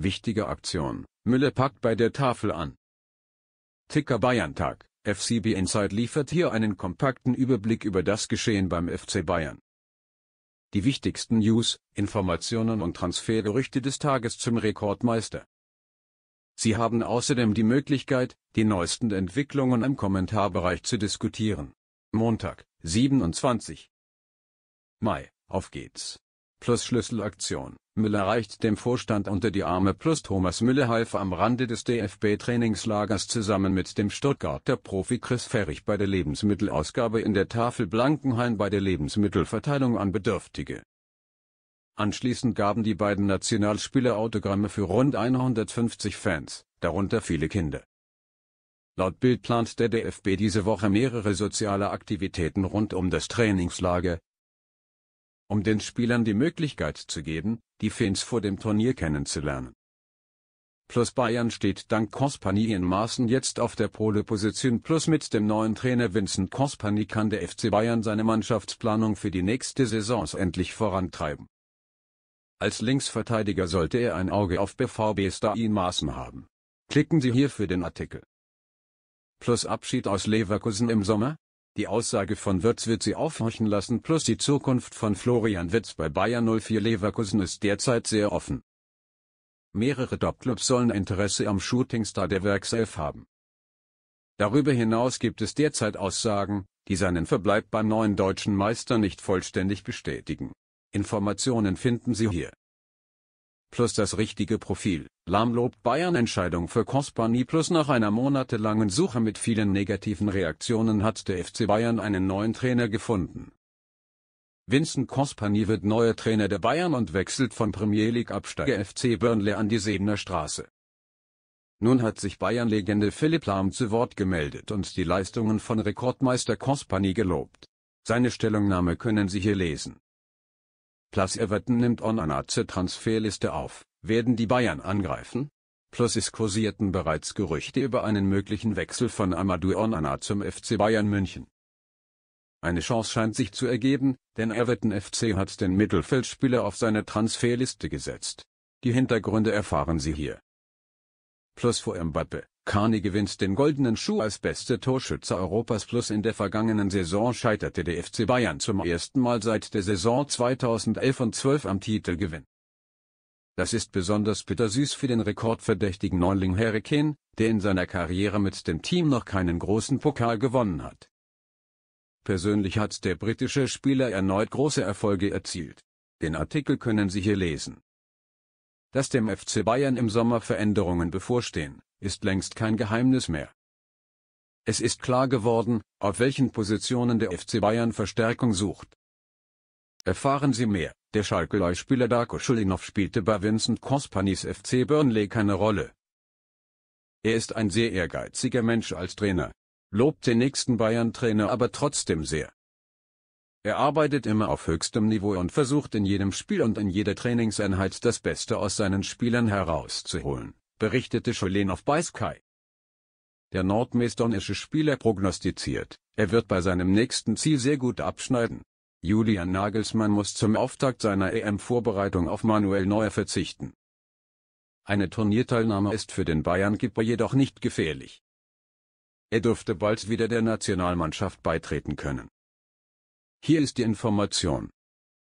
Wichtige Aktion. Müller packt bei der Tafel an. Ticker Bayern-Tag. FCB Insight liefert hier einen kompakten Überblick über das Geschehen beim FC Bayern. Die wichtigsten News, Informationen und Transfergerüchte des Tages zum Rekordmeister. Sie haben außerdem die Möglichkeit, die neuesten Entwicklungen im Kommentarbereich zu diskutieren. Montag, 27. Mai, auf geht's. Plus Schlüsselaktion. Müller reicht dem Vorstand unter die Arme plus Thomas Müller half am Rande des DFB-Trainingslagers zusammen mit dem Stuttgarter Profi Chris Ferrich bei der Lebensmittelausgabe in der Tafel Blankenhain bei der Lebensmittelverteilung an Bedürftige. Anschließend gaben die beiden Nationalspieler Autogramme für rund 150 Fans, darunter viele Kinder. Laut Bild plant der DFB diese Woche mehrere soziale Aktivitäten rund um das Trainingslager, um den Spielern die Möglichkeit zu geben, die Fans vor dem Turnier kennenzulernen. Plus Bayern steht dank Kospani in Maßen jetzt auf der Pole-Position plus mit dem neuen Trainer Vincent Kospani kann der FC Bayern seine Mannschaftsplanung für die nächste Saison endlich vorantreiben. Als Linksverteidiger sollte er ein Auge auf BVB-Star in Maßen haben. Klicken Sie hier für den Artikel. Plus Abschied aus Leverkusen im Sommer? Die Aussage von Wirtz wird sie aufhorchen lassen plus die Zukunft von Florian Wirtz bei Bayern 04 Leverkusen ist derzeit sehr offen. Mehrere Topclubs sollen Interesse am Shootingstar der Werkself haben. Darüber hinaus gibt es derzeit Aussagen, die seinen Verbleib beim neuen deutschen Meister nicht vollständig bestätigen. Informationen finden Sie hier. Plus das richtige Profil. Lahm lobt Bayern Entscheidung für Kospani plus nach einer monatelangen Suche mit vielen negativen Reaktionen hat der FC Bayern einen neuen Trainer gefunden. Vincent Kospani wird neuer Trainer der Bayern und wechselt von Premier League Absteiger FC Burnley an die Sebener Straße. Nun hat sich Bayern-Legende Philipp Lahm zu Wort gemeldet und die Leistungen von Rekordmeister Kospani gelobt. Seine Stellungnahme können Sie hier lesen. Plus Everton nimmt Onana zur Transferliste auf. Werden die Bayern angreifen? Plus es kursierten bereits Gerüchte über einen möglichen Wechsel von Amadou Onana zum FC Bayern München. Eine Chance scheint sich zu ergeben, denn Everton FC hat den Mittelfeldspieler auf seine Transferliste gesetzt. Die Hintergründe erfahren Sie hier plus vor Mbappe. Kani gewinnt den goldenen Schuh als beste Torschütze Europas plus in der vergangenen Saison scheiterte der FC Bayern zum ersten Mal seit der Saison 2011 und 12 am Titelgewinn. Das ist besonders bittersüß für den rekordverdächtigen Neuling Harry Kane, der in seiner Karriere mit dem Team noch keinen großen Pokal gewonnen hat. Persönlich hat der britische Spieler erneut große Erfolge erzielt. Den Artikel können Sie hier lesen. Dass dem FC Bayern im Sommer Veränderungen bevorstehen, ist längst kein Geheimnis mehr. Es ist klar geworden, auf welchen Positionen der FC Bayern Verstärkung sucht. Erfahren Sie mehr, der Schalke-Leihspieler Darko Schulinov spielte bei Vincent Kompanys FC Burnley keine Rolle. Er ist ein sehr ehrgeiziger Mensch als Trainer. Lobt den nächsten Bayern-Trainer aber trotzdem sehr. Er arbeitet immer auf höchstem Niveau und versucht in jedem Spiel und in jeder Trainingseinheit das Beste aus seinen Spielern herauszuholen, berichtete Scholen auf bei Der nordmestonische Spieler prognostiziert, er wird bei seinem nächsten Ziel sehr gut abschneiden. Julian Nagelsmann muss zum Auftakt seiner EM-Vorbereitung auf Manuel Neuer verzichten. Eine Turnierteilnahme ist für den Bayern-Keeper jedoch nicht gefährlich. Er dürfte bald wieder der Nationalmannschaft beitreten können. Hier ist die Information.